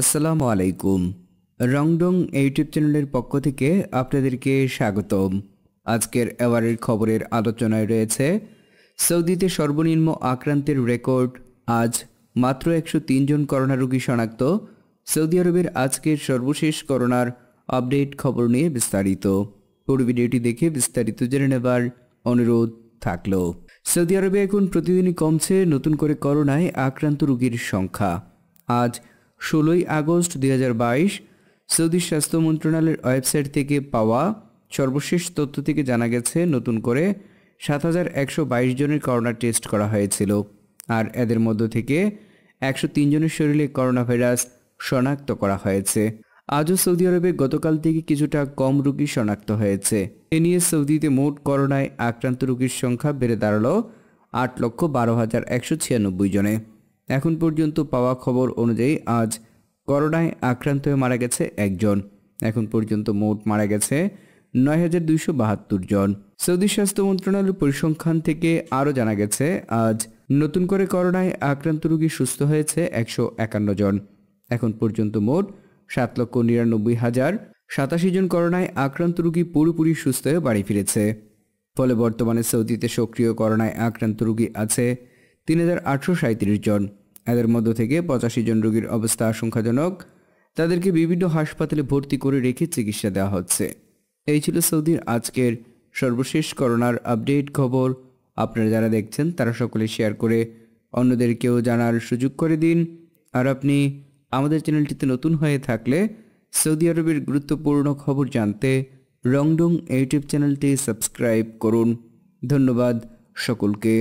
আসসালামু আলাইকুম রংডং ইউটিউব চ্যানেলের পক্ষ থেকে আপনাদেরকে স্বাগতম আজকের এবারের খবরের আলোচনায় রয়েছে সৌদিতে সর্বনিম্ন আক্রান্তের রেকর্ড আজ মাত্র একশো জন করোনা রোগী শনাক্ত সৌদি আরবের আজকের সর্বশেষ করোনার আপডেট খবর নিয়ে বিস্তারিত পুরো ভিডিওটি দেখে বিস্তারিত জেনে নেবার অনুরোধ থাকল সৌদি আরবে এখন প্রতিদিনই কমছে নতুন করে করোনায় আক্রান্ত রোগীর সংখ্যা আজ ষোলোই আগস্ট দুই সৌদি স্বাস্থ্য মন্ত্রণালয়ের ওয়েবসাইট থেকে পাওয়া সর্বশেষ তথ্য থেকে জানা গেছে নতুন করে সাত হাজার একশো বাইশ জনের করোনা টেস্ট করা হয়েছিল আর এদের মধ্য থেকে একশো জনের শরীরে করোনা ভাইরাস শনাক্ত করা হয়েছে আজও সৌদি আরবে গতকাল থেকে কিছুটা কম রুগী শনাক্ত হয়েছে এ নিয়ে সৌদিতে মোট করোনায় আক্রান্ত রুগীর সংখ্যা বেড়ে দাঁড়ালো আট লক্ষ বারো হাজার একশো ছিয়ানব্বই জনে এখন পর্যন্ত পাওয়া খবর অনুযায়ী আজ করোনায় আক্রান্ত হয়ে মারা গেছে একজন এখন পর্যন্ত মোট মারা গেছে নয় হাজার দুইশো বাহাত্তর জন সৌদি স্বাস্থ্য মন্ত্রণালয়ের পরিসংখ্যান থেকে আরও জানা গেছে আজ নতুন করে করোনায় আক্রান্ত রোগী সুস্থ হয়েছে একশো একান্ন জন এখন পর্যন্ত মোট সাত লক্ষ নিরানব্বই হাজার সাতাশি জন করোনায় আক্রান্ত রোগী পুরোপুরি সুস্থ হয়ে বাড়ি ফিরেছে ফলে বর্তমানে সৌদিতে সক্রিয় করোনায় আক্রান্ত রোগী আছে তিন হাজার জন এদের মধ্য থেকে পঁচাশি জন রোগীর অবস্থা আশঙ্কাজনক তাদেরকে বিভিন্ন হাসপাতালে ভর্তি করে রেখে চিকিৎসা দেওয়া হচ্ছে এই ছিল সৌদির আজকের সর্বশেষ করোনার আপডেট খবর আপনারা যারা দেখছেন তারা সকলে শেয়ার করে অন্যদেরকেও জানার সুযোগ করে দিন আর আপনি আমাদের চ্যানেলটিতে নতুন হয়ে থাকলে সৌদি আরবের গুরুত্বপূর্ণ খবর জানতে রংডং ইউটিউব চ্যানেলটি সাবস্ক্রাইব করুন ধন্যবাদ সকলকে